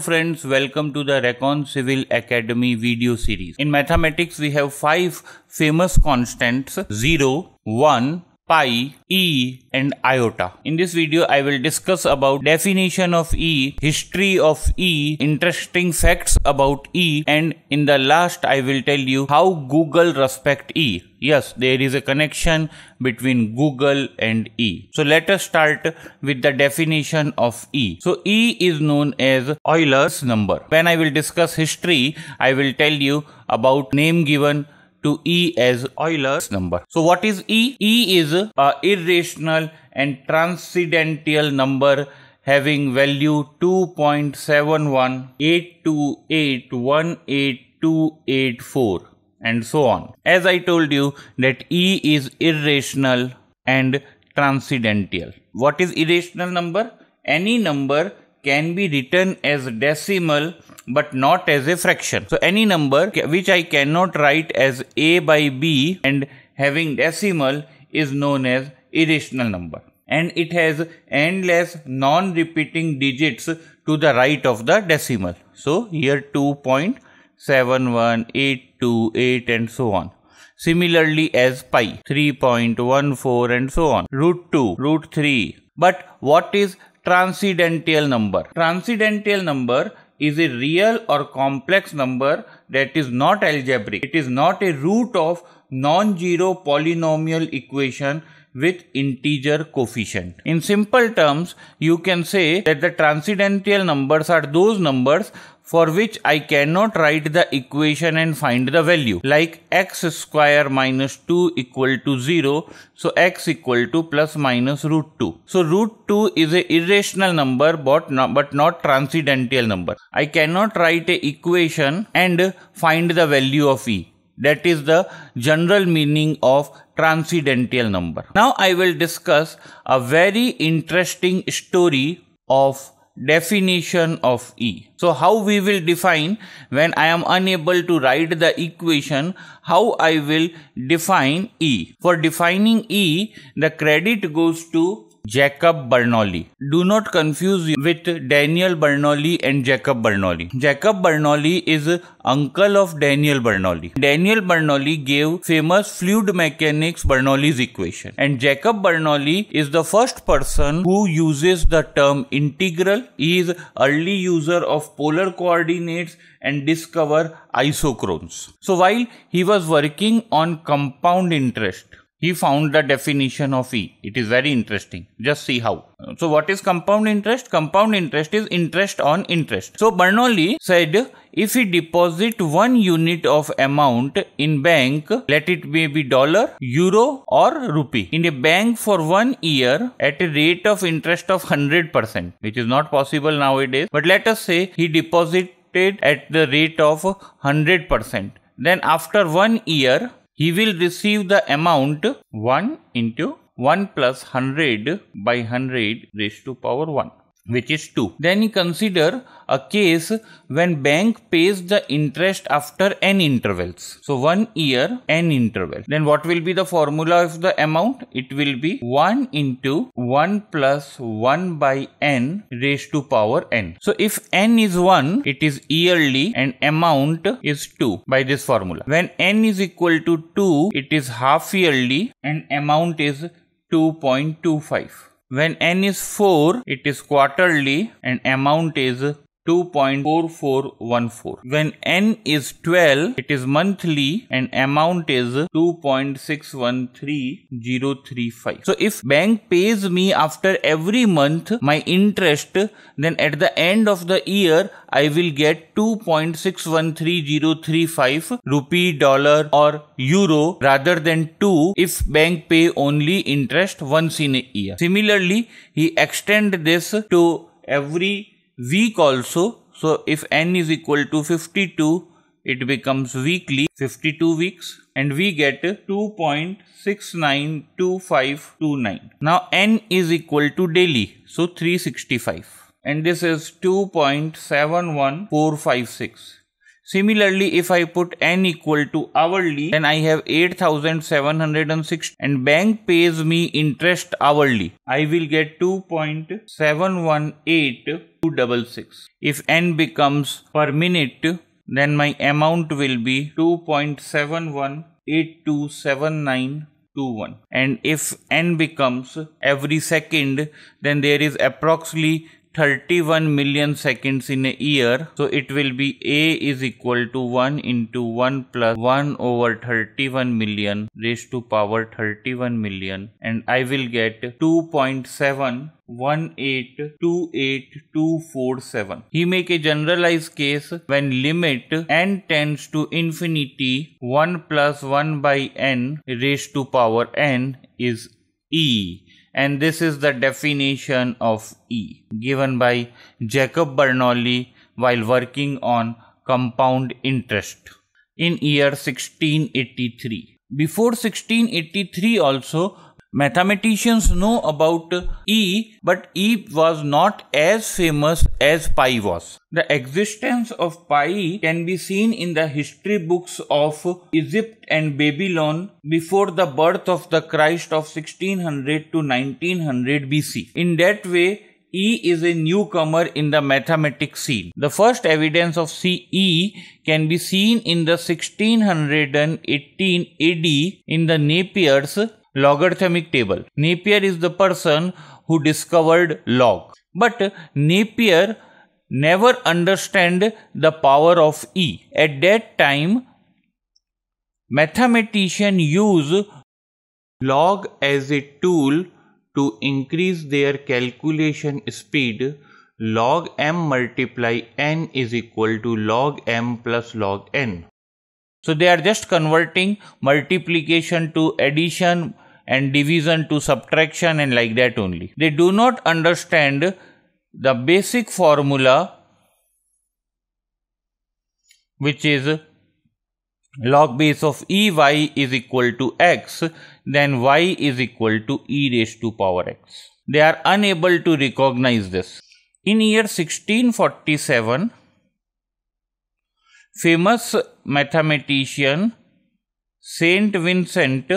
friends welcome to the recon civil academy video series in mathematics we have five famous constants 0 1 pi, E and iota. In this video I will discuss about definition of E, history of E, interesting facts about E and in the last I will tell you how Google respect E. Yes, there is a connection between Google and E. So let us start with the definition of E. So E is known as Euler's number. When I will discuss history, I will tell you about name given to E as Euler's number. So what is E? E is a irrational and transcendental number having value 2.7182818284 and so on. As I told you that E is irrational and transcendental. What is irrational number? Any number can be written as decimal but not as a fraction. So any number which I cannot write as a by b and having decimal is known as irrational number and it has endless non-repeating digits to the right of the decimal. So here 2.71828 and so on. Similarly as pi 3.14 and so on. Root 2, root 3. But what is transcendental number. Transcendental number is a real or complex number that is not algebraic. It is not a root of non-zero polynomial equation with integer coefficient. In simple terms, you can say that the transcendental numbers are those numbers for which I cannot write the equation and find the value like x square minus 2 equal to 0 so x equal to plus minus root 2. So root 2 is a irrational number but not, but not transcendental number. I cannot write a equation and find the value of e. That is the general meaning of transcendental number. Now I will discuss a very interesting story of definition of E. So how we will define when I am unable to write the equation, how I will define E. For defining E, the credit goes to Jacob Bernoulli. Do not confuse with Daniel Bernoulli and Jacob Bernoulli. Jacob Bernoulli is uncle of Daniel Bernoulli. Daniel Bernoulli gave famous fluid mechanics Bernoulli's equation. And Jacob Bernoulli is the first person who uses the term integral. He is early user of polar coordinates and discover isochrones. So while he was working on compound interest, he found the definition of E. It is very interesting. Just see how. So what is compound interest? Compound interest is interest on interest. So Bernoulli said if we deposit one unit of amount in bank, let it may be dollar, euro or rupee in a bank for one year at a rate of interest of 100%, which is not possible nowadays. But let us say he deposited at the rate of 100%. Then after one year, he will receive the amount 1 into 1 plus 100 by 100 raised to power 1 which is 2. Then you consider a case when bank pays the interest after n intervals. So one year n interval. Then what will be the formula of the amount? It will be 1 into 1 plus 1 by n raised to power n. So if n is 1, it is yearly and amount is 2 by this formula. When n is equal to 2, it is half yearly and amount is 2.25. When n is 4, it is quarterly and amount is 2.4414. When n is 12, it is monthly and amount is 2.613035. So if bank pays me after every month my interest, then at the end of the year, I will get 2.613035 rupee, dollar or euro rather than 2 if bank pay only interest once in a year. Similarly, he extend this to every week also. So if n is equal to 52, it becomes weekly 52 weeks and we get 2.692529. Now n is equal to daily, so 365 and this is 2.71456. Similarly, if I put n equal to hourly, then I have 8706 and bank pays me interest hourly. I will get 2.718266. If n becomes per minute, then my amount will be 2.718279 and if n becomes every second then there is approximately 31 million seconds in a year so it will be a is equal to 1 into 1 plus 1 over 31 million raised to power 31 million and i will get 2.7 He make a generalized case when limit n tends to infinity 1 plus 1 by n raised to power n is e and this is the definition of E given by Jacob Bernoulli while working on compound interest in year 1683. Before 1683 also Mathematicians know about E, but E was not as famous as pi was. The existence of pi can be seen in the history books of Egypt and Babylon before the birth of the Christ of 1600 to 1900 BC. In that way, E is a newcomer in the mathematics scene. The first evidence of CE can be seen in the 1618 AD in the Napier's logarithmic table. Napier is the person who discovered log. But Napier never understand the power of E. At that time, mathematician use log as a tool to increase their calculation speed log m multiply n is equal to log m plus log n. So they are just converting multiplication to addition, and division to subtraction and like that only. They do not understand the basic formula which is log base of ey is equal to x then y is equal to e raised to power x. They are unable to recognize this. In year 1647, famous mathematician Saint Vincent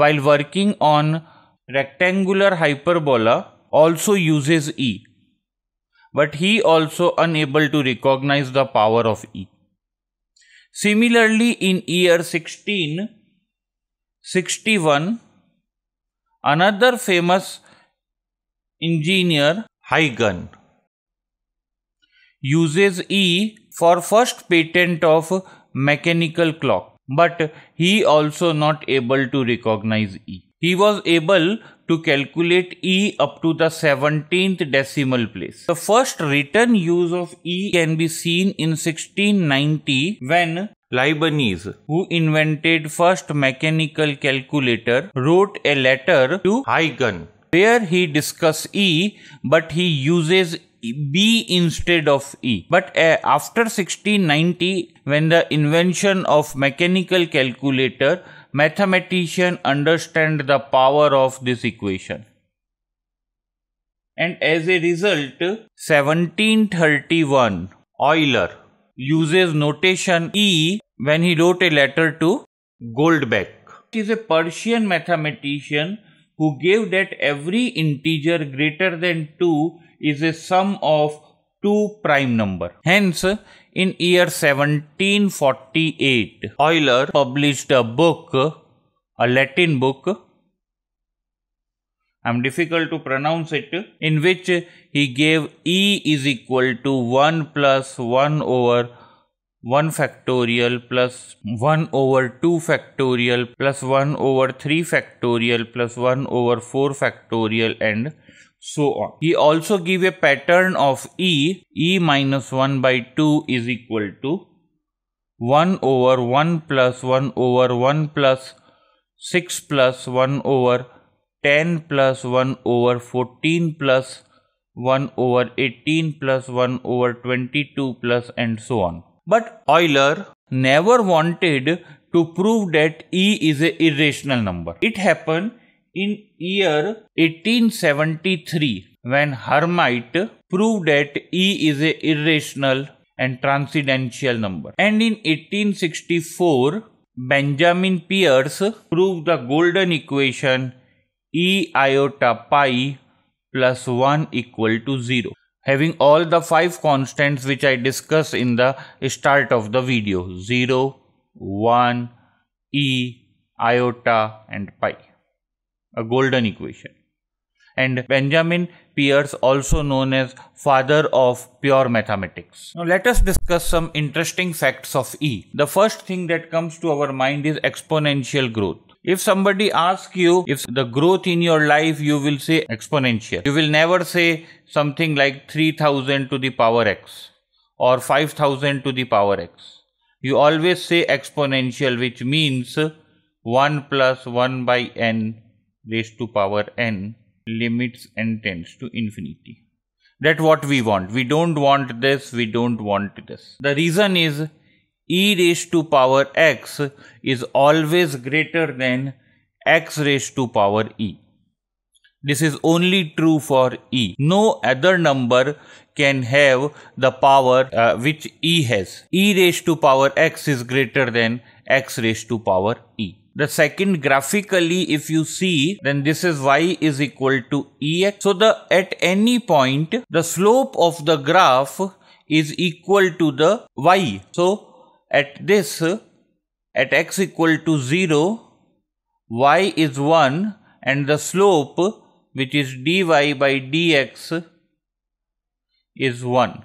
while working on rectangular hyperbola also uses E. But he also unable to recognize the power of E. Similarly, in year 1661, another famous engineer, Huygens, uses E for first patent of mechanical clock but he also not able to recognize E. He was able to calculate E up to the 17th decimal place. The first written use of E can be seen in 1690 when Leibniz, who invented first mechanical calculator, wrote a letter to Huygens where he discuss E but he uses B instead of E. But uh, after 1690 when the invention of mechanical calculator mathematician understand the power of this equation. And as a result 1731 Euler uses notation E when he wrote a letter to Goldbeck. He is a Persian mathematician who gave that every integer greater than 2 is a sum of two prime number. Hence, in year 1748, Euler published a book, a Latin book, I am difficult to pronounce it, in which he gave E is equal to 1 plus 1 over 1 factorial plus 1 over 2 factorial plus 1 over 3 factorial plus 1 over 4 factorial and so on. He also give a pattern of E, E minus 1 by 2 is equal to 1 over 1 plus 1 over 1 plus 6 plus 1 over 10 plus 1 over 14 plus 1 over 18 plus 1 over 22 plus and so on. But Euler never wanted to prove that E is a irrational number. It happened in year 1873 when Hermite proved that E is a irrational and transcendental number. And in 1864, Benjamin Pierce proved the golden equation E iota pi plus 1 equal to 0 having all the five constants which I discussed in the start of the video 0, 1, e, iota and pi. A golden equation. And Benjamin Pierce also known as father of pure mathematics. Now let us discuss some interesting facts of E. The first thing that comes to our mind is exponential growth. If somebody asks you if the growth in your life, you will say exponential. You will never say something like 3000 to the power x or 5000 to the power x. You always say exponential, which means 1 plus 1 by n raised to power n limits n tends to infinity. That's what we want. We don't want this, we don't want this. The reason is e raised to power x is always greater than x raised to power e. This is only true for e. No other number can have the power uh, which e has. e raised to power x is greater than x raised to power e. The second graphically if you see then this is y is equal to ex. So the at any point the slope of the graph is equal to the y. So at this, at x equal to 0, y is 1 and the slope which is dy by dx is 1.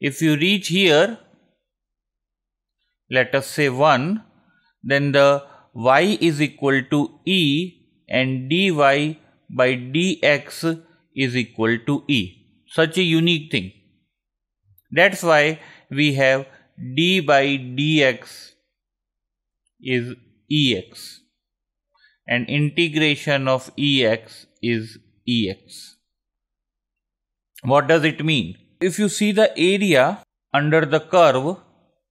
If you reach here, let us say 1, then the y is equal to e and dy by dx is equal to e. Such a unique thing. That's why we have d by dx is ex and integration of ex is ex. What does it mean? If you see the area under the curve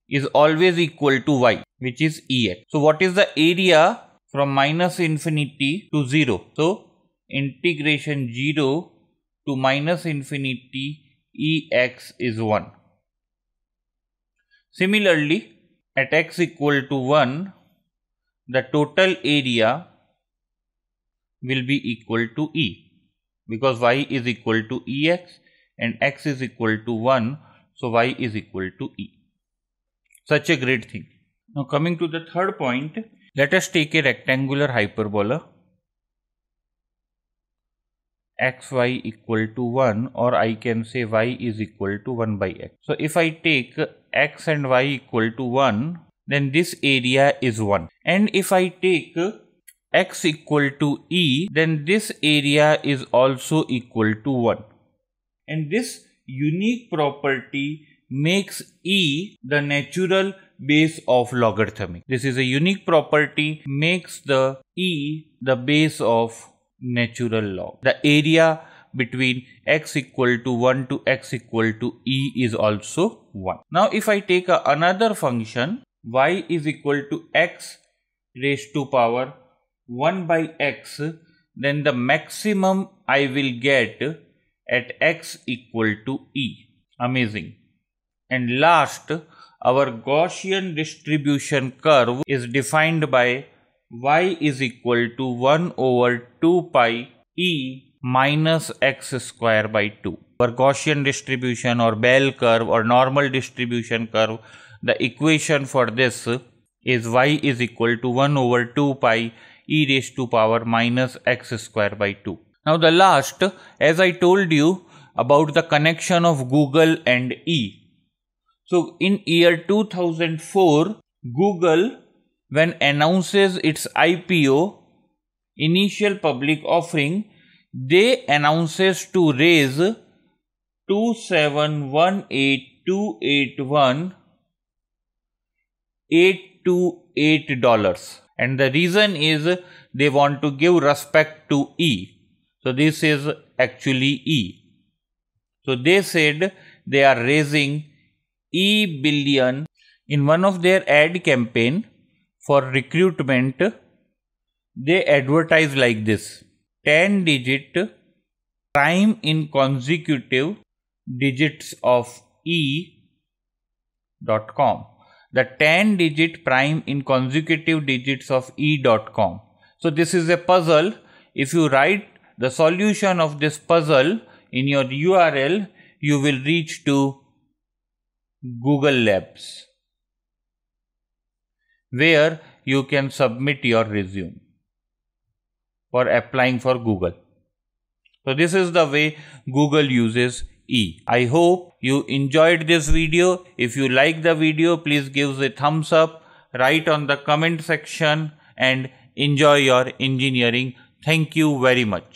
is always equal to y which is ex. So what is the area from minus infinity to 0? So integration 0 to minus infinity ex is 1. Similarly, at x equal to 1, the total area will be equal to E because y is equal to Ex and x is equal to 1, so y is equal to E. Such a great thing. Now coming to the third point, let us take a rectangular hyperbola xy equal to 1 or I can say y is equal to 1 by x. So if I take x and y equal to 1 then this area is 1 and if I take x equal to e then this area is also equal to 1 and this unique property makes e the natural base of logarithmic. This is a unique property makes the e the base of natural log. The area between x equal to 1 to x equal to e is also 1. Now if I take a, another function y is equal to x raised to power 1 by x then the maximum I will get at x equal to e. Amazing. And last our Gaussian distribution curve is defined by y is equal to 1 over 2 pi e minus x square by 2. For Gaussian distribution or bell curve or normal distribution curve, the equation for this is y is equal to 1 over 2 pi e raised to power minus x square by 2. Now the last, as I told you about the connection of Google and E. So in year 2004, Google when announces its IPO initial public offering they announces to raise 2718281 dollars and the reason is they want to give respect to E so this is actually E so they said they are raising E billion in one of their ad campaign for recruitment, they advertise like this 10 digit time in consecutive digits of e.com. The 10 digit prime in consecutive digits of e.com. So, this is a puzzle. If you write the solution of this puzzle in your URL, you will reach to Google Labs where you can submit your resume for applying for Google. So this is the way Google uses E. I hope you enjoyed this video. If you like the video, please give a thumbs up, write on the comment section and enjoy your engineering. Thank you very much.